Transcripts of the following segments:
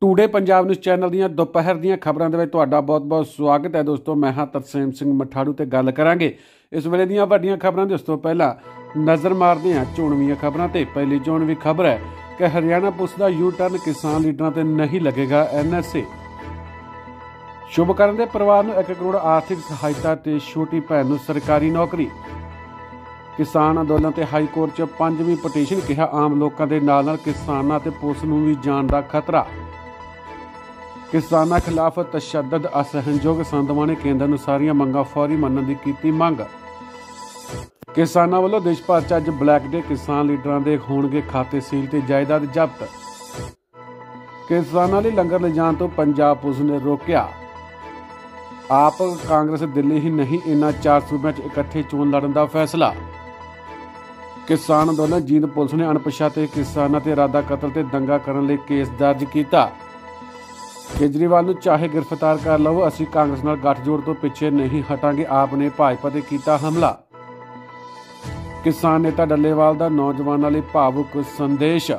today Punjab news channel ਦੀਆਂ ਦੁਪਹਿਰ ਦੀਆਂ ਖਬਰਾਂ ਦੇ ਵਿੱਚ ਤੁਹਾਡਾ ਬਹੁਤ-ਬਹੁਤ ਸਵਾਗਤ ਹੈ ਦੋਸਤੋ ਮੈਂ ਹਾਂ ਤਰਸੇਮ ਸਿੰਘ ਮਠਾੜੂ ਤੇ ਗੱਲ ਕਰਾਂਗੇ ਇਸ ਵੇਲੇ ਦੀਆਂ ਵੱਡੀਆਂ ਖਬਰਾਂ ਦੇ ਉਸ ਤੋਂ ਪਹਿਲਾਂ ਨਜ਼ਰ ਮਾਰਦੇ ਹਾਂ ਚੋਣਵੀਆਂ ਖਬਰਾਂ ਤੇ ਪਹਿਲੀ ਚੋਣ ਵੀ ਖਬਰ ਹੈ ਕਿ ਹਰਿਆਣਾ ਪੁਲਿਸ ਦਾ ਯੂ ਟਰਨ ਕਿਸਾਨ ਲੀਡਰਾਂ ਤੇ ਨਹੀਂ ਲੱਗੇਗਾ ਐਨਐਸਏ ਸ਼ੁਭ ਕਰਨ ਦੇ ਪਰਿਵਾਰ ਨੂੰ 1 ਕਰੋੜ ਆਰਥਿਕ ਸਹਾਇਤਾ ਤੇ ਛੋਟੀ ਭੈਣ ਨੂੰ ਸਰਕਾਰੀ ਨੌਕਰੀ ਕਿਸਾਨ ਅੰਦੋਲਨ ਤੇ ਹਾਈ ਕੋਰਟ 'ਚ ਪੰਜਵੀਂ ਪਟੀਸ਼ਨ ਕਿਹਾ ਆਮ ਲੋਕਾਂ ਦੇ ਨਾਲ ਨਾਲ ਕਿਸਾਨਾਂ ਤੇ ਪੁਲਿਸ ਨੂੰ ਵੀ ਜਾਨ ਦਾ ਖਤਰਾ ਕਿਸਾਨਾਂ ਖਿਲਾਫ ਤਸ਼ੱਦਦ ਸੰਦਵਾਂ ਨੇ ਕੇਂਦਰ ਨੂੰ ਸਾਰੀਆਂ ਮੰਗਾਂ ਫੌਰੀ ਮੰਨਣ ਦੀ ਕੀਤੀ ਮੰਗ ਕਿਸਾਨਾਂ ਵੱਲੋਂ ਦੇਸ਼ ਭਰ 'ਚ ਅੱਜ ਬਲੈਕ ਡੇ ਕਿਸਾਨ ਲੀਡਰਾਂ ਦੇ ਹੋਣਗੇ ਖਾਤੇ ਸੀਲ ਤੇ ਜਾਇਦਾਦ ਜ਼ਬਤ ਕਿਸਾਨਾਂ ਲਈ ਲੰਗਰ ਲਿਜਾਣ ਤੋਂ ਪੰਜਾਬ ਪੁਲਿਸ ਨੇ ਰੋਕਿਆ ਆਪ ਕਾਂਗਰਸ ਦਿੱਲੀ ਹੀ ਨਹੀਂ ਇਨ੍ਹਾਂ ਚਾਰ ਸੂਬਿਆਂ 'ਚ ਇਕੱਠੇ ਚੋਣ ਲੜਨ ਦਾ ਫੈਸਲਾ ਕਿਸਾਨ ਅੰਦੋਲਨ ਜੀਂਦ ਪੁਲਿਸ ਨੇ ਅਣਪਛਾਤੇ ਕਿਸਾਨਾਂ ਤੇ ਇਰਾਦਾ ਕਤਲ ਤੇ ਦੰਗਾ ਕਰਨ ਲਈ ਕੇਸ ਦਰਜ ਕੀਤਾ ਕੇਜਰੀਵਾਲ ਨੂੰ ਚਾਹੇ ਗ੍ਰਿਫਤਾਰ ਕਰ ਲਵੋ ਅਸੀਂ ਕਾਂਗਰਸ ਨਾਲ ਗੱਠਜੋੜ ਤੋਂ ਪਿੱਛੇ ਨਹੀਂ ਹਟਾਂਗੇ ਆਪ ਨੇ ਭਾਜਪਾ ਤੇ ਕੀਤਾ ਹਮਲਾ ਕਿਸਾਨ ਨੇਤਾ ਡੱਲੇਵਾਲ ਦਾ ਨੌਜਵਾਨਾਂ ਲਈ ਭਾਵੁਕ ਸੰਦੇਸ਼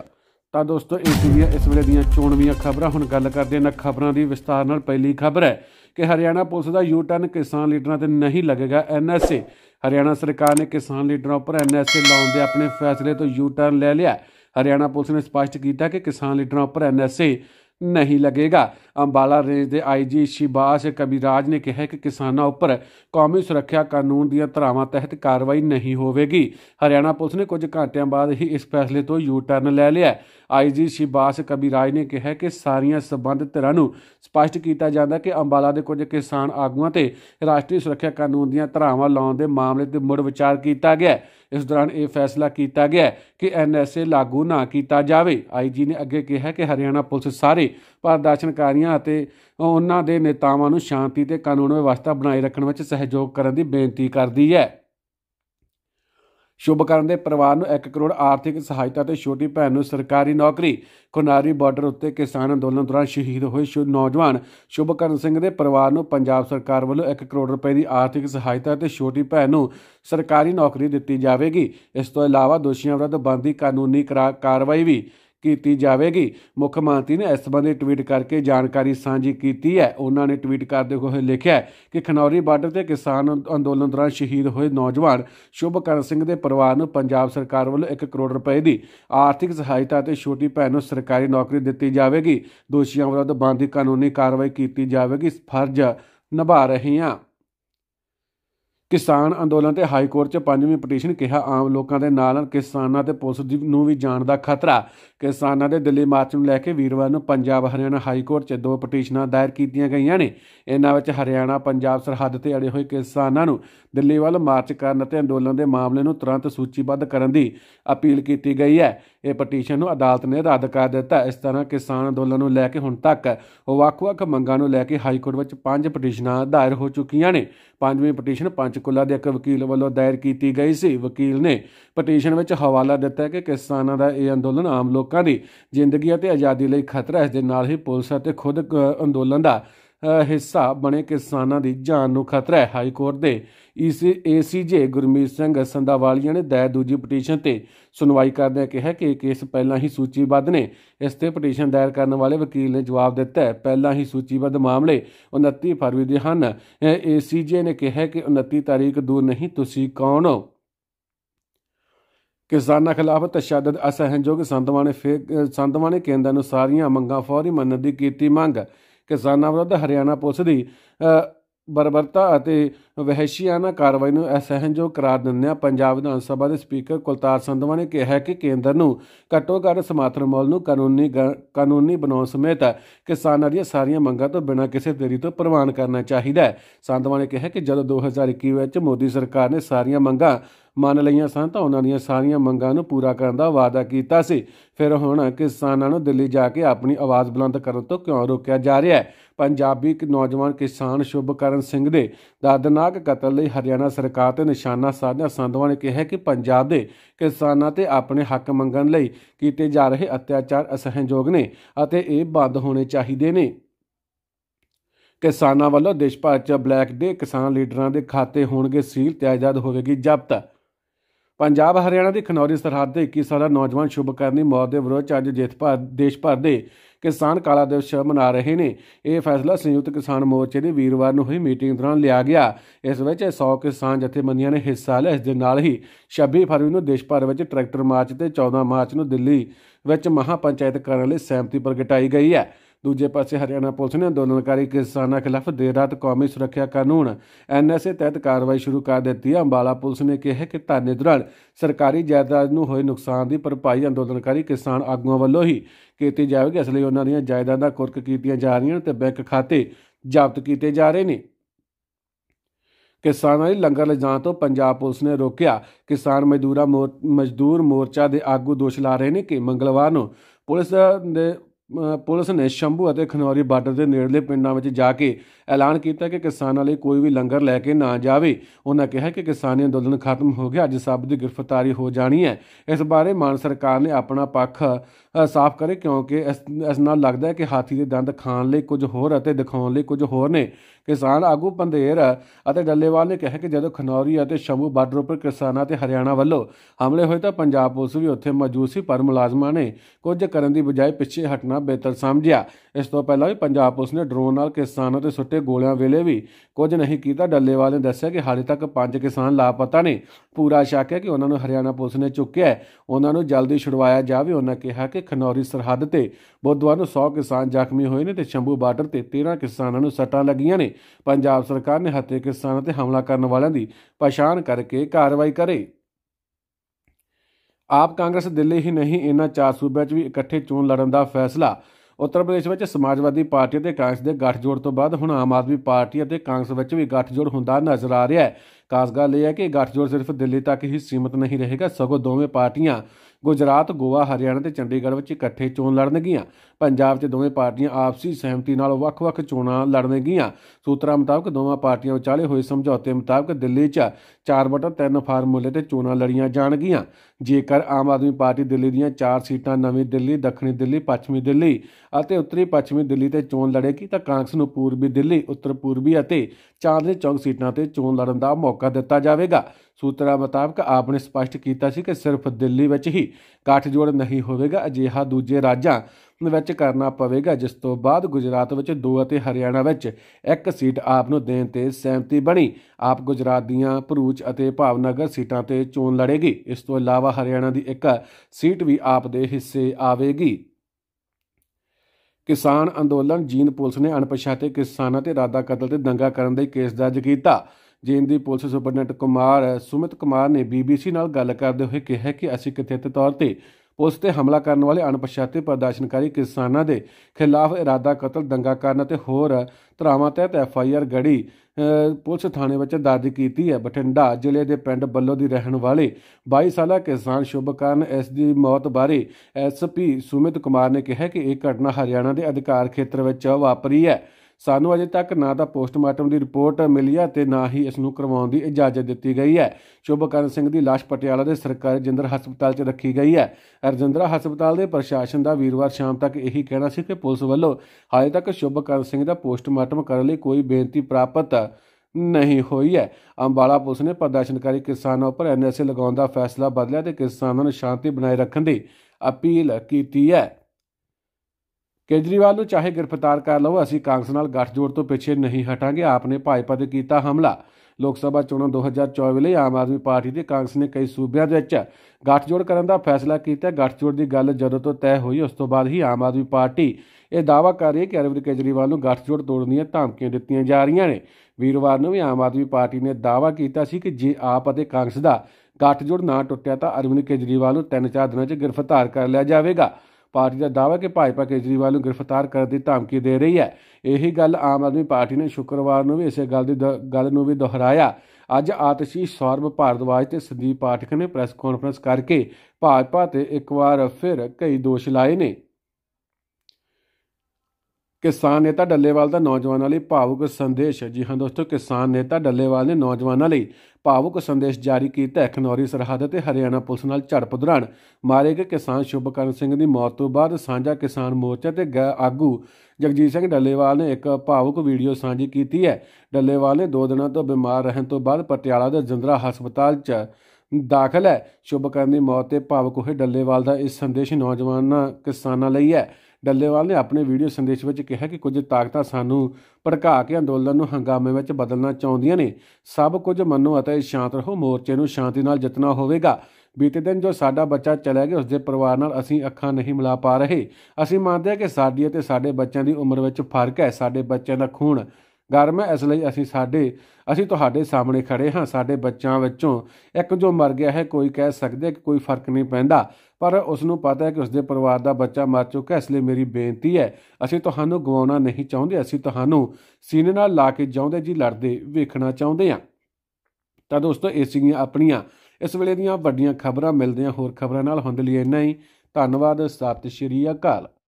ਤਾਂ ਦੋਸਤੋ ਇਸ ਵੀ ਇਸ ਵੇਲੇ ਦੀਆਂ ਚੋਣਵੀਆਂ ਖਬਰਾਂ ਹੁਣ ਗੱਲ ਕਰਦੇ ਹਾਂ ਖਬਰਾਂ ਦੀ ਵਿਸਤਾਰ ਨਾਲ ਪਹਿਲੀ ਖਬਰ ਹੈ ਕਿ ਹਰਿਆਣਾ ਪੁਲਿਸ ਦਾ ਯੂ ਟਰਨ ਕਿਸਾਨ ਲੀਡਰਾਂ ਤੇ ਨਹੀਂ ਲੱਗੇਗਾ ਐਨਐਸਏ ਹਰਿਆਣਾ ਸਰਕਾਰ ਨੇ ਕਿਸਾਨ ਲੀਡਰਾਂ ਉੱਪਰ ਐਨਐਸਏ ਲਾਉਣ ਦੇ ਆਪਣੇ ਫੈਸਲੇ ਤੋਂ ਯੂ ਟਰਨ ਲੈ ਲਿਆ ਹਰਿਆਣਾ ਪੁਲਿਸ ਨੇ ਸਪਸ਼ਟ ਕੀਤਾ ਕਿ ਕਿਸਾਨ ਲੀਡਰਾਂ ਉੱਪਰ ਐਨਐਸਏ ਨਹੀਂ ਲੱਗੇਗਾ ਅੰਬਾਲਾ ਰੇਂਜ ਦੇ ਆਈਜੀ ਸ਼ਿਬਾਸ਼ ਕਬੀਰਾਜ ਨੇ ਕਿਹਾ ਕਿ ਕਿਸਾਨਾਂ ਉੱਪਰ ਕੌਮੀ ਸੁਰੱਖਿਆ ਕਾਨੂੰਨ ਦੀਆਂ ਧਾਰਾਵਾਂ ਤਹਿਤ ਕਾਰਵਾਈ ਨਹੀਂ ਹੋਵੇਗੀ ਹਰਿਆਣਾ ਪੁਲਿਸ ਨੇ ਕੁਝ ਘੰਟਿਆਂ ਬਾਅਦ ਹੀ ਇਸ ਫੈਸਲੇ ਤੋਂ ਯੂ ਟਰਨ ਲੈ ਲਿਆ ਆਈਜੀ ਸ਼ਿਬਾਸ਼ ਕਬੀਰਾਜ ਨੇ ਕਿਹਾ ਕਿ ਸਾਰੀਆਂ ਸਬੰਧਤ ਧਿਰਾਂ ਨੂੰ ਸਪਸ਼ਟ ਕੀਤਾ ਜਾਂਦਾ ਕਿ ਅੰਬਾਲਾ ਦੇ ਕੁਝ ਕਿਸਾਨ ਆਗੂਆਂ ਤੇ ਰਾਸ਼ਟਰੀ ਸੁਰੱਖਿਆ ਕਾਨੂੰਨ ਦੀਆਂ ਧਾਰਾਵਾਂ ਲਾਉਣ ਦੇ ਮਾਮਲੇ ਤੇ ਮੁੜ ਵਿਚਾਰ ਕੀਤਾ ਗਿਆ ਇਸ ਦੌਰਾਨ ਇਹ ਫੈਸਲਾ ਕੀਤਾ ਗਿਆ ਕਿ ਐਨਐਸਏ ਲਾਗੂ ਨਾ ਕੀਤਾ ਜਾਵੇ ਆਈਜੀ ਨੇ ਅੱਗੇ ਕਿਹਾ ਕਿ ਹਰਿਆਣਾ ਪੁਲਿਸ ਸਾਰੇ ਨੇ ਪ੍ਰਦਰਸ਼ਨਕਾਰੀਆਂ ਅਤੇ ਉਹਨਾਂ ਦੇ ਨੇਤਾਵਾਂ ਨੂੰ ਸ਼ਾਂਤੀ ਤੇ ਕਾਨੂੰਨ ਵਿਵਸਥਾ ਬਣਾਈ ਰੱਖਣ ਵਿੱਚ ਸਹਿਯੋਗ ਕਰਨ ਦੀ ਬੇਨਤੀ ਕਰਦੀ ਹੈ ਸ਼ੁਭਕਰਨ ਦੇ ਪਰਿਵਾਰ ਨੂੰ 1 ਕਰੋੜ ਆਰਥਿਕ ਸਹਾਇਤਾ ਤੇ ਛੋਟੀ ਭੈਣ ਨੂੰ ਸਰਕਾਰੀ ਨੌਕਰੀ ਕੋਨਾਰੀ ਬਾਰਡਰ ਉੱਤੇ ਕਿਸਾਨ ਅੰਦੋਲਨ ਦੌਰਾਨ ਸ਼ਹੀਦ ਹੋਏ ਨੌਜਵਾਨ ਸ਼ੁਭਕਰਨ ਸਿੰਘ ਦੇ ਪਰਿਵਾਰ ਨੂੰ ਪੰਜਾਬ ਸਰਕਾਰ ਵੱਲੋਂ 1 ਕਰੋੜ ਰੁਪਏ ਦੀ ਆਰਥਿਕ ਸਹਾਇਤਾ ਤੇ ਛੋਟੀ ਭੈਣ ਨੂੰ ਸਰਕਾਰੀ ਨੌਕਰੀ ਦਿੱਤੀ ਜਾਵੇਗੀ ਇਸ ਤੋਂ ਇਲਾਵਾ ਦੋਸ਼ੀਆਂ ਵਿਰੁੱਧ ਬੰਦੀ ਕਾਨੂੰਨੀ ਕਾਰਵਾਈ ਵੀ ਕੀਤੀ ਜਾਵੇਗੀ ਮੁੱਖ ਮੰਤਰੀ ਨੇ ਇਸ ਸੰਬੰਧੀ ਟਵੀਟ ਕਰਕੇ ਜਾਣਕਾਰੀ ਸਾਂਝੀ ਕੀਤੀ ਹੈ ਉਹਨਾਂ ਨੇ ਟਵੀਟ ਕਰਦੇ ਹੋਏ ਲਿਖਿਆ ਕਿ ਖਨੌਰੀ ਬਾਰਡਰ ਤੇ ਕਿਸਾਨ ਅੰਦੋਲਨ ਦੌਰਾਨ ਸ਼ਹੀਦ ਹੋਏ ਨੌਜਵਾਨ ਸ਼ੁਭਕਰਨ ਸਿੰਘ ਦੇ ਪਰਿਵਾਰ ਨੂੰ ਪੰਜਾਬ ਸਰਕਾਰ ਵੱਲੋਂ 1 ਕਰੋੜ ਰੁਪਏ ਦੀ ਆਰਥਿਕ ਸਹਾਇਤਾ ਤੇ ਛੋਟੀ ਭੈਣ ਨੂੰ ਸਰਕਾਰੀ ਨੌਕਰੀ ਦਿੱਤੀ ਜਾਵੇਗੀ ਦੋਸ਼ੀਆਂ ਵਿਰੁੱਧ ਬਣਦੀ ਕਾਨੂੰਨੀ ਕਾਰਵਾਈ ਕੀਤੀ ਜਾਵੇਗੀ ਫਰਜ਼ ਨਿਭਾ ਰਹੇ ਹਾਂ ਕਿਸਾਨ ਅੰਦੋਲਨ ਤੇ ਹਾਈ ਕੋਰਟ 'ਚ ਪੰਜਵੀਂ ਪਟੀਸ਼ਨ ਕਿਹਾ ਆਮ ਲੋਕਾਂ ਦੇ ਨਾਲ ਕਿਸਾਨਾਂ ਤੇ ਪੁਲਿਸ ਦੀ ਨੂੰ ਵੀ ਜਾਣ ਦਾ ਖਤਰਾ ਕਿਸਾਨਾਂ ਦੇ ਦਿੱਲੀ ਮਾਰਚ ਨੂੰ ਲੈ ਕੇ ਵੀਰਵਾਰ ਨੂੰ ਪੰਜਾਬ ਹਰਿਆਣਾ ਹਾਈ ਕੋਰਟ 'ਚ ਦੋ ਪਟੀਸ਼ਨਾਂ ਦਾਇਰ ਕੀਤੀਆਂ ਗਈਆਂ ਨੇ ਇਹਨਾਂ ਵਿੱਚ ਹਰਿਆਣਾ ਪੰਜਾਬ ਸਰਹੱਦ ਤੇ ਅੜੇ ਹੋਏ ਕਿਸਾਨਾਂ ਨੂੰ ਦਿੱਲੀ ਵੱਲ ਮਾਰਚ ਕਰਨ ਅਤੇ ਅੰਦੋਲਨ ਦੇ ਮਾਮਲੇ ਨੂੰ ਤੁਰੰਤ ਸੂਚੀਬੱਧ ਕਰਨ ਦੀ ਅਪੀਲ ਕੀਤੀ ਗਈ ਹੈ ਇਹ ਪਟੀਸ਼ਨ ਨੂੰ ਅਦਾਲਤ ਨੇ ਰੱਦ ਕਰ ਦਿੱਤਾ ਇਸ ਤਰ੍ਹਾਂ ਕਿਸਾਨ ਅੰਦੋਲਨ ਨੂੰ ਲੈ ਕੇ ਹੁਣ ਤੱਕ ਵੱਖ-ਵੱਖ ਮੰਗਾਂ ਨੂੰ ਲੈ ਕੇ ਹਾਈ ਕੋਰਟ ਵਿੱਚ ਪੰਜ ਪਟੀਸ਼ਨਾਂ ਦਾਇਰ ਹੋ ਚੁੱਕੀਆਂ ਨੇ ਪੰਜਵੀਂ ਪਟੀਸ਼ਨ ਪੰਚਕੁਲਾ ਦੇ ਇੱਕ ਵਕੀਲ ਵੱਲੋਂ ਦਾਇਰ ਕੀਤੀ ਗਈ ਸੀ ਵਕੀਲ ਨੇ ਪਟੀਸ਼ਨ ਵਿੱਚ ਹਵਾਲਾ ਦਿੱਤਾ ਕਿ ਕਿਸਾਨਾਂ ਦਾ ਇਹ ਅੰਦੋਲਨ ਆਮ ਲੋਕਾਂ ਦੀ ਜ਼ਿੰਦਗੀ ਅਤੇ ਆਜ਼ਾਦੀ ਲਈ ਖਤਰਾ ਹੈ ਇਸ ਦੇ ਨਾਲ ਹੀ ਪੁਲਿਸ ਅਤੇ ਖੁਦ ਅੰਦੋਲਨ ਦਾ ਹਿੱਸਾ ਬਣੇ ਕਿਸਾਨਾਂ ਦੀ ਜਾਨ ਨੂੰ ਖਤਰਾ ਹੈ ਹਾਈ ਕੋਰਟ ਦੇ ਇਸ ਏਸੀਜੇ ਗੁਰਮੀਤ ਸਿੰਘ ਸੰਧਾਵਾਲੀਆ ਨੇ ਦਾਇਰ ਦੂਜੀ ਪਟੀਸ਼ਨ ਤੇ ਸੁਣਵਾਈ ਕਰਦਿਆਂ ਕਿਹਾ ਕਿ ਇਹ ਕੇਸ ਪਹਿਲਾਂ ਹੀ ਸੂਚੀਬੱਧ ਨੇ ਇਸ ਤੇ ਪਟੀਸ਼ਨ ਦਾਇਰ ਕਰਨ ਵਾਲੇ ਵਕੀਲ ਨੇ ਜਵਾਬ ਦਿੱਤਾ ਹੈ ਪਹਿਲਾਂ ਹੀ ਸੂਚੀਬੱਧ ਮਾਮਲੇ 29 ਫਰਵਰੀ ਦੇ ਹਨ ਏਸੀਜੇ ਨੇ ਕਿਹਾ ਕਿ 29 ਤਾਰੀਖ ਦੂਰ ਨਹੀਂ ਤੁਸੀਂ ਕੌਣ ਹੋ ਕਿਸਾਨਾਂ ਖਿਲਾਫ ਤਸ਼ੱਦਦ ਅਸਹਿਜੋਗ ਸੰਧਵਾ ਨੇ ਨੇ ਕੇਂਦਰ ਨੂੰ ਸਾਰੀਆਂ ਮੰਗਾਂ ਫੌਰੀ ਮੰਨਣ ਦੀ ਕੀਤੀ ਮੰਗ ਕਿਸਾਨਾਂ ਵਿਰੁੱਧ ਹਰਿਆਣਾ ਪੁਲਿਸ ਦੀ ਬਰਬਰਤਾ ਅਤੇ ਵਹਿਸ਼ੀਆਨਾ ਕਾਰਵਾਈ ਨੂੰ ਅਸਹਿਜੋ ਕਰਾਰ ਦਿੰਦਿਆਂ ਪੰਜਾਬ ਵਿਧਾਨ ਸਭਾ ਦੇ ਸਪੀਕਰ ਕੁਲਤਾਰ ਸੰਧਵਾ ਨੇ ਕਿਹਾ ਕਿ ਕੇਂਦਰ ਨੂੰ ਘੱਟੋ ਘੱਟ ਸਮਾਤਰ ਮੌਲ ਨੂੰ ਕਾਨੂੰਨੀ ਕਾਨੂੰਨੀ ਬਣਾਉਣ ਸਮੇਤ ਕਿਸਾਨਾਂ ਦੀਆਂ ਸਾਰੀਆਂ ਮੰਗਾਂ ਤੋਂ ਬਿਨਾਂ ਕਿਸੇ ਦੇਰੀ ਤੋਂ ਪ੍ਰਵਾਨ ਕਰਨਾ ਚਾਹੀਦਾ ਹੈ ਸੰਧਵਾ ਨੇ ਕਿਹਾ ਕਿ ਜਦੋਂ 2021 ਵਿੱਚ ਮੋਦੀ ਸਰਕਾਰ ਨੇ ਸਾਰੀਆਂ ਮੰਗਾਂ ਮੰਨ ਲਈਆਂ ਸਨ ਤਾਂ ਉਹਨਾਂ ਦੀਆਂ ਸਾਰੀਆਂ ਮੰਗਾਂ ਨੂੰ ਪੂਰਾ ਕਰਨ ਦਾ ਵਾਅਦਾ ਕੀਤਾ ਸੀ ਫਿਰ ਹੁਣ ਕਿਸਾਨਾਂ ਨੂੰ ਦਿੱਲੀ ਜਾ ਕੇ ਆਪਣੀ ਆਵਾਜ਼ ਬੁਲੰਦ ਕਰਨ ਤੋਂ ਕਿਉਂ ਰੋਕਿਆ ਜਾ ਰਿਹਾ ਹੈ ਪੰਜਾਬੀ ਨੌਜਵਾਨ ਕਿਸਾਨ ਸ਼ੁਭਕਰਨ ਸਿੰਘ ਦੇ ਦਰਦਨਾਕ ਕਤਲ ਲਈ ਹਰਿਆਣਾ ਸਰਕਾਰ ਤੇ ਨਿਸ਼ਾਨਾ ਸਾਧਿਆ ਸੰਧਵਾ ਨੇ ਕਿਹਾ ਕਿ ਪੰਜਾਬ ਦੇ ਕਿਸਾਨਾਂ ਤੇ ਆਪਣੇ ਹੱਕ ਮੰਗਣ ਲਈ ਕੀਤੇ ਜਾ ਰਹੇ ਅਤਿਆਚਾਰ ਅਸਹਿਯੋਗ ਨੇ ਅਤੇ ਇਹ ਬੰਦ ਹੋਣੇ ਚਾਹੀਦੇ ਨੇ ਕਿਸਾਨਾਂ ਵੱਲੋਂ ਦੇਸ਼ ਭਰ 'ਚ ਬਲੈਕ ਡੇ ਕਿਸਾਨ ਲੀਡਰਾਂ ਦੇ ਖਾਤੇ ਹੋਣਗੇ ਸੀਲ ਤੇ ਆਜ਼ਾਦ ਹੋਵੇਗੀ ਜ਼ਬਤ ਪੰਜਾਬ ਹਰਿਆਣਾ ਦੀ ਖਨੌਰੀ ਸਰਹੱਦ ਦੇ 21 ਸਾਲਾ ਨੌਜਵਾਨ ਸ਼ੁਭਕਰਨੀ ਮੌਤ ਦੇ ਵਿਰੋਧ ਚ ਅੱਜ ਜੇਤਭਰ ਦੇਸ਼ ਭਰ ਦੇ ਕਿਸਾਨ ਕਾਲਾ ਦਿਵਸ ਮਨਾ ਰਹੇ ਨੇ ਇਹ ਫੈਸਲਾ ਸੰਯੁਕਤ ਕਿਸਾਨ ਮੋਰਚੇ ਦੇ ਵੀਰਵਾਰ ਨੂੰ ਹੋਈ ਮੀਟਿੰਗ ਦੌਰਾਨ ਲਿਆ ਗਿਆ ਇਸ ਵਿੱਚ 100 ਕਿਸਾਨ ਜਥੇਬੰਦੀਆਂ ਨੇ ਹਿੱਸਾ ਲਿਆ ਇਸ ਦੇ ਨਾਲ ਹੀ 26 ਫਰਵਰੀ ਨੂੰ ਦੇਸ਼ ਭਰ ਵਿੱਚ ਟਰੈਕਟਰ ਮਾਰਚ ਤੇ 14 ਮਾਰਚ ਨੂੰ ਦਿੱਲੀ ਵਿੱਚ ਮਹਾਪੰਚਾਇਤ ਕਰਨ ਲਈ ਸਹਿਮਤੀ ਪ੍ਰਗਟਾਈ ਗਈ ਹੈ ਦੂਜੇ ਪਾਸੇ ਹਰਿਆਣਾ ਪੁਲਿਸ ਨੇ ਅੰਦੋਲਨਕਾਰੀ ਕਿਸਾਨਾਂ ਖਿਲਾਫ ਦੇਰ ਰਾਤ ਕੌਮੀ ਸੁਰੱਖਿਆ ਕਾਨੂੰਨ ਐਨਐਸਏ ਤਹਿਤ ਕਾਰਵਾਈ ਸ਼ੁਰੂ ਕਰ ਦਿੱਤੀ ਹੈ ਅੰਬਾਲਾ ਪੁਲਿਸ ਨੇ ਕਿਹਾ ਕਿ ਧਾਨੇ ਦੌਰਾਨ ਸਰਕਾਰੀ ਜਾਇਦਾਦ ਨੂੰ ਹੋਏ ਨੁਕਸਾਨ ਦੀ ਭਰਪਾਈ ਅੰਦੋਲਨਕਾਰੀ ਕਿਸਾਨ ਆਗੂਆਂ ਵੱਲੋਂ ਹੀ ਕੀਤੀ ਜਾਵੇਗੀ ਇਸ ਲਈ ਉਹਨਾਂ ਦੀਆਂ ਜਾਇਦਾਦਾਂ ਕੁਰਕ ਕੀਤੀਆਂ ਜਾ ਰਹੀਆਂ ਤੇ ਬੈਂਕ ਖਾਤੇ ਜ਼ਬਤ ਕੀਤੇ ਜਾ ਰਹੇ ਨੇ ਕਿਸਾਨਾਂ ਦੇ ਲੰਗਰ ਜਾਣ ਤੋਂ ਪੰਜਾਬ ਪੁਲਿਸ ਨੇ ਰੋਕਿਆ ਕਿਸਾਨ ਮਜ਼ਦੂਰਾ ਮਜ਼ਦੂਰ ਮੋਰਚਾ ਦੇ ਆਗੂ ਦੋਸ਼ ਲਾ ਰਹੇ ਨੇ ਕਿ ਮੰਗਲਵਾਰ ਨੂੰ ਪੁਲਿਸ ਦੇ ਪੁਲਿਸ ਨੇ ਸ਼ੰਭੂ ਅਤੇ ਖਨੌਰੀ ਬਾਰਡਰ ਦੇ ਨੇੜਲੇ ਪਿੰਡਾਂ ਵਿੱਚ ਜਾ ਕੇ ਐਲਾਨ ਕੀਤਾ ਕਿ ਕਿਸਾਨਾਂ ਲਈ ਕੋਈ ਵੀ ਲੰਗਰ ਲੈ ਕੇ ਨਾ ਜਾਵੇ ਉਹਨਾਂ ਕਿਹਾ ਕਿ ਕਿਸਾਨੀ ਅੰਦੋਲਨ ਖਤਮ ਹੋ ਗਿਆ ਅੱਜ ਸਭ ਦੀ ਗ੍ਰਿਫਤਾਰੀ ਹੋ ਜਾਣੀ ਹੈ ਇਸ ਬਾਰੇ ਮਾਨ ਸਰਕਾਰ ਨੇ ਆਪਣਾ ਪੱਖ ਸਾਫ਼ ਕਰੇ ਕਿਉਂਕਿ ਇਸ ਨਾਲ ਲੱਗਦਾ ਹੈ ਕਿ ਹਾਥੀ ਦੇ ਦੰਦ ਖਾਣ ਲਈ ਕੁਝ ਹੋਰ ਅਤੇ ਦਿਖਾਉਣ ਲਈ ਕੁਝ ਹੋਰ ਨੇ ਕਿਸਾਨ ਆਗੂ ਪੰਦੇਰ ਅਤੇ ਡੱਲੇਵਾਲ ਨੇ ਕਿਹਾ ਕਿ ਜਦੋਂ ਖਨੌਰੀ ਅਤੇ ਸ਼ੰਭੂ ਬਾਰਡਰ ਉੱਪਰ ਕਿਸਾਨਾਂ ਤੇ ਹਰਿਆਣਾ ਵੱਲੋਂ ਹਮਲੇ ਹੋਏ ਤਾਂ ਪੰਜਾਬ ਪੁਲਿਸ ਵੀ ਉੱਥੇ ਮੌਜੂਦ ਸੀ ਪਰ ਮੁਲਾਜ਼ਮਾਂ ਨੇ ਕੁਝ ਕਰਨ ਦੀ ਬਜਾਏ ਪਿੱਛੇ ਹਟਣਾ ਕਰਨਾ ਬਿਹਤਰ ਸਮਝਿਆ ਇਸ ਤੋਂ ਪਹਿਲਾਂ ਵੀ ਪੰਜਾਬ ਪੁਲਿਸ ਨੇ ਡਰੋਨ ਨਾਲ ਕਿਸਾਨਾਂ ਤੇ ਸੁੱਟੇ ਗੋਲਿਆਂ ਵੇਲੇ ਵੀ ਕੁਝ ਨਹੀਂ ਕੀਤਾ ਡੱਲੇ ਨੇ ਦੱਸਿਆ ਕਿ ਹਾਲੇ ਤੱਕ ਪੰਜ ਕਿਸਾਨ ਲਾਪਤਾ ਨੇ ਪੂਰਾ ਸ਼ੱਕ ਹੈ ਕਿ ਉਹਨਾਂ ਨੂੰ ਹਰਿਆਣਾ ਪੁਲਿਸ ਨੇ ਚੁੱਕਿਆ ਉਹਨਾਂ ਨੂੰ ਜਲਦੀ ਛੁਡਵਾਇਆ ਜਾਵੇ ਉਹਨਾਂ ਕਿਹਾ ਕਿ ਖਨੌਰੀ ਸਰਹੱਦ ਤੇ ਬੁੱਧਵਾਰ ਨੂੰ 100 ਕਿਸਾਨ ਜ਼ਖਮੀ ਹੋਏ ਨੇ ਤੇ ਸ਼ੰਭੂ ਬਾਰਡਰ ਤੇ 13 ਕਿਸਾਨਾਂ ਨੂੰ ਸੱਟਾਂ ਲੱਗੀਆਂ ਨੇ ਪੰਜਾਬ ਸਰਕਾਰ ਨੇ ਹੱਤੇ ਕਿਸਾਨਾਂ ਤੇ ਹਮਲਾ ਕਰਨ ਵਾਲਿਆਂ ਦੀ ਪਛਾਣ ਕਰਕੇ ਕਾਰਵਾਈ ਕਰੇ ਆਪ ਕਾਂਗਰਸ ਦਿੱਲੀ ਹੀ ਨਹੀਂ ਇਹਨਾਂ ਚਾਰ ਸੂਬਿਆਂ 'ਚ ਵੀ ਇਕੱਠੇ ਚੋਣ ਲੜਨ ਦਾ ਫੈਸਲਾ ਉੱਤਰ ਪ੍ਰਦੇਸ਼ ਵਿੱਚ ਸਮਾਜਵਾਦੀ ਪਾਰਟੀ ਅਤੇ ਕਾਂਗਰਸ ਦੇ ਗੱਠਜੋੜ ਤੋਂ ਬਾਅਦ ਹੁਣ ਆਮ ਆਦਮੀ ਪਾਰਟੀ ਅਤੇ ਕਾਂਗਰਸ ਵਿੱਚ ਵੀ ਗੱਠਜੋੜ ਹੁੰਦਾ ਨਜ਼ਰ ਆ ਰਿਹਾ ਹੈ ਕਾਸ ਗੱਲ ਇਹ ਹੈ ਕਿ ਗੱਠਜੋੜ ਸਿਰਫ ਦਿੱਲੀ ਤੱਕ ਹੀ ਸੀਮਤ ਨਹੀਂ ਰਹੇਗਾ ਸਗੋਂ ਦੋਵੇਂ ਪਾਰਟੀਆਂ ਗੁਜਰਾਤ ਗੋਆ ਹਰਿਆਣਾ ਤੇ ਚੰਡੀਗੜ੍ਹ ਵਿੱਚ ਇਕੱਠੇ ਚੋਣ ਲੜਨਗੀਆਂ ਪੰਜਾਬ 'ਚ ਦੋਵੇਂ ਪਾਰਟੀਆਂ ਆਪਸੀ ਸਹਿਮਤੀ ਨਾਲ ਵੱਖ-ਵੱਖ ਚੋਣਾਂ ਲੜਨਗੀਆਂ ਸੂਤਰਾਂ ਮੁਤਾਬਕ ਦੋਵਾਂ ਪਾਰਟੀਆਂ ਵਿਚਾਲੇ ਹੋਏ ਸਮਝੌਤੇ ਮੁਤਾਬਕ ਦਿੱਲੀ 'ਚ 4/3 ਫਾਰਮੂਲੇ ਤੇ ਚੋਣਾਂ ਲੜੀਆਂ ਜਾਣਗੀਆਂ ਜੇਕਰ ਆਮ ਆਦਮੀ ਪਾਰਟੀ ਦਿੱਲੀ ਦੀਆਂ 4 ਸੀਟਾਂ ਨਵੀਂ ਦਿੱਲੀ ਦੱਖਣੀ ਦਿੱਲੀ ਪੱਛਮੀ ਦਿੱਲੀ ਅਤੇ ਉੱਤਰੀ ਪੱਛਮੀ ਦਿੱਲੀ ਤੇ ਚੋਣ ਲੜੇਗੀ ਤਾਂ ਕਾਂਗਰਸ ਨੂੰ ਪੂਰਬੀ ਦਿੱਲੀ ਉੱਤਰ ਪੂਰਬੀ ਅਤੇ ਚਾਂਦਨੀ ਚੌਕ ਸੀਟਾਂ ਤੇ ਚੋਣ ਲੜਨ ਦਾ ਮੌਕਾ ਦਿੱਤਾ ਜਾਵੇਗਾ ਸੂਤਰਾਂ ਮੁਤਾਬਕ ਆਪ ਨੇ ਸਪਸ਼ਟ ਕੀਤਾ ਸੀ ਕਿ ਸਿਰਫ ਦਿੱਲੀ ਵਿੱਚ ਹੀ ਗੱਠਜੋੜ ਨਹੀਂ ਹੋਵੇਗਾ ਅਜਿਹਾ ਦੂਜੇ ਰਾਜਾਂ ਵਿੱਚ ਕਰਨਾ ਪਵੇਗਾ ਜਿਸ ਤੋਂ ਬਾਅਦ ਗੁਜਰਾਤ ਵਿੱਚ ਦੋ ਅਤੇ ਹਰਿਆਣਾ ਵਿੱਚ ਇੱਕ ਸੀਟ ਆਪ ਨੂੰ ਦੇਣ ਤੇ ਸਹਿਮਤੀ ਬਣੀ ਆਪ ਗੁਜਰਾਤ ਦੀਆਂ ਭਰੂਚ ਅਤੇ ਭਾਵਨਗਰ ਸੀਟਾਂ ਤੇ ਚੋਣ ਲੜੇਗੀ ਇਸ ਤੋਂ ਇਲਾਵਾ ਹਰਿਆਣਾ ਦੀ ਇੱਕ ਸੀਟ ਵੀ ਆਪ ਦੇ ਹਿੱਸੇ ਆਵੇਗੀ ਕਿਸਾਨ ਅੰਦੋਲਨ ਜੀਂਦ ਪੁਲਿਸ ਨੇ ਅਣਪਛਾਤੇ ਕਿਸਾਨਾਂ ਤੇ ਰਾਦਾ ਕਤਲ ਤੇ ਦੰਗਾ ਕਰਨ ਦੇ ਕੇਸ ਦਰਜ ਕੀਤਾ ਜੀਂਦ ਦੀ ਪੁਲਿਸ ਸੁਪਰਡੈਂਟ ਕੁਮਾਰ ਸੁਮਿਤ ਕੁਮਾਰ ਨੇ ਬੀਬੀਸੀ ਨਾਲ ਗੱਲ ਕਰਦੇ ਹੋਏ ਕਿਹਾ ਕਿ ਅਸੀਂ ਤੇ ਤੌਰ ਤੇ ਪੁਲਿਸ ਤੇ ਹਮਲਾ ਕਰਨ ਵਾਲੇ ਅਣਪਛਾਤੇ ਪ੍ਰਦਰਸ਼ਨਕਾਰੀ ਕਿਸਾਨਾਂ ਦੇ ਖਿਲਾਫ ਇਰਾਦਾ ਕਤਲ ਦੰਗਾ ਕਰਨ ਅਤੇ ਹੋਰ ਧਰਾਵਾਂ ਤਹਿਤ F I R Garhi police ਥਾਣੇ ਵਿੱਚ ਦਰਜ ਕੀਤੀ ਹੈ ਬਠਿੰਡਾ ਜ਼ਿਲ੍ਹੇ ਦੇ ਪਿੰਡ ਬੱਲੋ ਦੀ ਰਹਿਣ ਵਾਲੇ 22 ਸਾਲਾ ਕਿਸਾਨ ਸ਼ੁਭਕਰਨ ਇਸ ਦੀ ਮੌਤ ਬਾਰੇ ਐਸਪੀ ਸੁਮਿਤ ਕੁਮਾਰ ਨੇ ਕਿਹਾ ਕਿ ਇਹ ਘਟਨਾ ਹਰਿਆਣਾ ਦੇ ਅਧਿਕਾਰ ਖੇਤਰ ਵਿੱਚ ਵਾਪਰੀ ਹੈ ਸਾਨੂੰ ਅਜੇ ਤੱਕ ਨਾ ਤਾਂ ਪੋਸਟਮਾਰਟਮ ਦੀ ਰਿਪੋਰਟ ਮਿਲੀ ਹੈ ਤੇ ਨਾ ਹੀ ਇਸ ਨੂੰ ਕਰਵਾਉਣ ਦੀ ਇਜਾਜ਼ਤ ਦਿੱਤੀ ਗਈ ਹੈ ਸ਼ੁਭਕਰਨ ਸਿੰਘ ਦੀ ਲਾਸ਼ ਪਟਿਆਲਾ ਦੇ ਸਰਕਾਰੀ ਜਿੰਦਰ ਹਸਪਤਾਲ 'ਚ ਰੱਖੀ ਗਈ ਹੈ ਅਰਜਿੰਦਰਾ ਹਸਪਤਾਲ ਦੇ ਪ੍ਰਸ਼ਾਸਨ ਦਾ ਵੀਰਵਾਰ ਸ਼ਾਮ ਤੱਕ ਇਹੀ ਕਹਿਣਾ ਸੀ ਕਿ ਪੁਲਿਸ ਵੱਲੋਂ ਹਾਲੇ ਤੱਕ ਸ਼ੁਭਕਰਨ ਸਿੰਘ ਦਾ ਪੋਸਟਮਾਰਟਮ ਕਰਨ ਲਈ ਕੋਈ ਬੇਨਤੀ ਪ੍ਰਾਪਤ ਨਹੀਂ ਹੋਈ ਹੈ ਅੰਬਾਲਾ ਪੁਲਿਸ ਨੇ ਪ੍ਰਦਰਸ਼ਨਕਾਰੀ ਕਿਸਾਨਾਂ ਉੱਪਰ ਐਨਐਸਏ ਲਗਾਉਣ ਦਾ ਫੈਸਲਾ ਬਦਲਿਆ ਤੇ ਕਿਸਾਨਾਂ ਨੂੰ ਸ਼ਾਂਤੀ ਬਣਾਈ ਰੱਖਣ ਦੀ ਅਪੀਲ ਕੀਤੀ ਹੈ ਕੇਜਰੀਵਾਲ ਨੂੰ ਚਾਹੇ ਗ੍ਰਿਫਤਾਰ ਕਰ ਲਵੋ ਅਸੀਂ ਕਾਂਗਰਸ ਨਾਲ ਗੱਠਜੋੜ ਤੋਂ ਪਿੱਛੇ ਨਹੀਂ ਹਟਾਂਗੇ ਆਪਨੇ ਭਾਜਪਾ ਦੇ ਕੀਤਾ ਹਮਲਾ ਲੋਕ ਸਭਾ ਚੋਣਾਂ 2024 ਵੇਲੇ ਆਮ ਆਦਮੀ ਪਾਰਟੀ ਦੇ ਕਾਂਗਰਸ ਨੇ ਕਈ ਸੂਬਿਆਂ ਦੇ ਵਿੱਚ ਗੱਠਜੋੜ ਕਰਨ ਦਾ ਫੈਸਲਾ ਕੀਤਾ ਗੱਠਜੋੜ ਦੀ ਗੱਲ ਜਦੋਂ ਤੋਂ ਤੈਅ ਹੋਈ ਉਸ ਤੋਂ ਬਾਅਦ ਹੀ ਆਮ ਆਦਮੀ ਪਾਰਟੀ ਇਹ ਦਾਵਾ ਕਰ ਰਹੀ ਹੈ ਕਿ ਅਰਵਿੰਦ ਕੇਜਰੀਵਾਲ ਨੂੰ ਗੱਠਜੋੜ ਤੋੜਨ ਦੀਆਂ ਧਮਕੀਆਂ ਦਿੱਤੀਆਂ ਜਾ ਰਹੀਆਂ ਨੇ ਵੀਰਵਾਰ ਨੂੰ ਵੀ ਆਮ ਆਦਮੀ ਪਾਰਟੀ ਨੇ ਦਾਵਾ ਕੀਤਾ ਸੀ ਕਿ ਜੇ ਆਪ ਅਤੇ ਕਾਂਗਰਸ ਦਾ ਗੱਠਜੋੜ ਨਾ ਟੁੱਟਿਆ ਤਾਂ ਅਰਵਿੰਦ ਕੇਜਰੀਵਾਲ ਨੂੰ 3-4 ਦਿਨਾਂ 'ਚ ਗ੍ਰਿਫਤਾਰ ਕਰ ਲਿਆ ਜਾਵੇਗਾ ਪਾਰਟੀ ਦਾ ਦਾਅਵਾ ਕਿ ਭਾਜਪਾ ਕੇਜਰੀਵਾਲ ਨੂੰ ਗ੍ਰਿਫਤਾਰ ਕਰਨ ਦੀ ਧਮਕੀ ਦੇ ਰਹੀ ਹੈ ਇਹੀ ਗੱਲ ਆਮ ਆਦਮੀ ਪਾਰਟੀ ਨੇ ਸ਼ੁੱਕਰਵਾਰ ਨੂੰ ਵੀ ਇਸੇ ਗੱਲ ਦੀ ਗੱਲ ਨੂੰ ਵੀ ਦੁਹਰਾਇਆ ਅੱਜ ਆਤਸ਼ੀ ਸੌਰਭ ਭਾਰਦਵਾਜ ਤੇ ਸੰਦੀਪ ਪਾਠਕ ਨੇ ਪ੍ਰੈਸ ਕਾਨਫਰੰਸ ਕਰਕੇ ਭਾਜਪਾ ਤੇ ਇੱਕ ਵਾਰ ਫਿਰ ਕਈ ਦੋਸ਼ ਲਾਏ ਨੇ ਕਿਸਾਨ ਨੇਤਾ ਡੱਲੇਵਾਲ ਦਾ ਨੌਜਵਾਨਾਂ ਲਈ ਭਾਵੁਕ ਸੰਦੇਸ਼ ਜੀ ਹਾਂ ਦੋਸਤੋ ਕਿਸਾਨ ਨੇਤਾ ਡੱਲੇਵਾਲ ਨੇ ਨੌਜਵਾਨਾਂ ਲਈ ਭਾਵੁਕ ਸੰਦੇਸ਼ ਜਾਰੀ ਕੀਤਾ ਹੈ ਖਨੌਰੀ ਸਰਹੱਦ ਤੇ ਹਰਿਆਣਾ ਪੁਲਿਸ ਨਾਲ ਝੜਪ ਦੌਰਾਨ ਮਾਰੇ ਗਏ ਕਿਸਾਨ ਸ਼ੁਭਕਰਨ ਸਿੰਘ ਦੀ ਮੌਤ ਤੋਂ ਬਾਅਦ ਸਾਂਝਾ ਕਿਸਾਨ ਮੋਰਚਾ ਤੇ ਆਗੂ ਜਗਜੀਤ ਸਿੰਘ ਡੱਲੇਵਾਲ ਨੇ ਇੱਕ ਭਾਵੁਕ ਵੀਡੀਓ ਸਾਂਝੀ ਕੀਤੀ ਹੈ ਡੱਲੇਵਾਲ ਨੇ 2 ਦਿਨਾਂ ਤੋਂ ਬਿਮਾਰ ਰਹਿਣ ਤੋਂ ਬਾਅਦ ਪਟਿਆਲਾ ਦੇ ਜਿੰਦਰਾ ਹਸਪਤਾਲ 'ਚ ਦਾਖਲ ਹੈ ਸ਼ੁਭਕਰਨ ਦੀ ਮੌਤ ਤੇ ਭਾਵੁਕ ਹੋਏ ਡੱਲੇਵਾਲ ਦਾ ਇਸ ਸੰਦੇਸ਼ ਨੌਜਵਾਨਾਂ ਕਿਸਾਨਾਂ ਲਈ ਹੈ ਡੱਲੇਵਾਲ ਨੇ ਆਪਣੇ ਵੀਡੀਓ ਸੰਦੇਸ਼ ਵਿੱਚ ਕਿਹਾ ਕਿ ਕੁਝ ਤਾਕਤਾਂ ਸਾਨੂੰ ਭੜਕਾ ਕੇ ਅੰਦੋਲਨ ਨੂੰ ਹੰਗਾਮੇ ਵਿੱਚ ਬਦਲਣਾ ਚਾਹੁੰਦੀਆਂ ਨੇ ਸਭ ਕੁਝ ਮੰਨੋ ਅਤੇ ਸ਼ਾਂਤ ਰਹੋ ਮੋਰਚੇ ਨੂੰ ਸ਼ਾਂਤੀ ਨਾਲ ਜਿੱਤਣਾ ਹੋਵੇਗਾ ਬੀਤੇ ਦਿਨ ਜੋ ਸਾਡਾ ਬੱਚਾ ਚਲਾ ਗਿਆ ਉਸ ਦੇ ਪਰਿਵਾਰ ਨਾਲ ਅਸੀਂ ਅੱਖਾਂ ਨਹੀਂ ਮਿਲਾ ਪਾ ਰਹੇ ਅਸੀਂ ਮੰਨਦੇ ਹਾਂ ਕਿ ਸਾਡੀ ਅਤੇ ਸਾਡੇ ਬੱਚਿਆਂ ਦੀ ਉਮਰ ਵਿੱਚ ਫਰਕ ਹੈ ਸਾਡੇ ਬੱਚਿਆਂ ਦਾ ਖੂਨ ਗਰਮ ਹੈ ਇਸ ਲਈ ਅਸੀਂ ਸਾਡੇ ਅਸੀਂ ਤੁਹਾਡੇ ਸਾਹਮਣੇ ਖੜੇ ਹਾਂ ਸਾਡੇ ਬੱਚਿਆਂ ਵਿੱਚੋਂ ਇੱਕ ਜੋ ਮਰ ਗਿਆ ਹੈ ਕੋਈ ਕਹਿ ਸਕਦਾ ਕਿ ਕੋਈ ਫਰਕ ਨਹੀਂ ਪੈਂਦਾ ਪਰ ਉਸ ਨੂੰ ਪਤਾ ਹੈ ਕਿ ਉਸ ਦੇ ਪਰਿਵਾਰ ਦਾ ਬੱਚਾ ਮਰ ਚੁੱਕਾ ਇਸ ਲਈ ਮੇਰੀ ਬੇਨਤੀ ਹੈ ਅਸੀਂ ਤੁਹਾਨੂੰ ਗਵਾਉਣਾ ਨਹੀਂ ਚਾਹੁੰਦੇ ਅਸੀਂ ਤੁਹਾਨੂੰ ਸੀਨੇ ਨਾਲ ਲਾ ਕੇ ਜਾਉਂਦੇ ਜੀ ਲੜਦੇ ਵੇਖਣਾ ਚਾਹੁੰਦੇ ਹਾਂ ਤਾਂ ਦੋਸਤੋ ਇਹ ਸੀਗੀਆਂ ਆਪਣੀਆਂ ਇਸ ਵੇਲੇ ਦੀਆਂ ਵੱਡੀਆਂ ਖਬਰਾਂ ਮਿਲਦੀਆਂ ਹੋਰ ਖਬਰਾਂ ਨਾਲ ਹੁੰਦੇ ਲਈ ਇੰਨਾ ਹੀ ਧੰਨਵਾਦ ਸਤਿ ਸ਼੍ਰੀ ਅਕਾਲ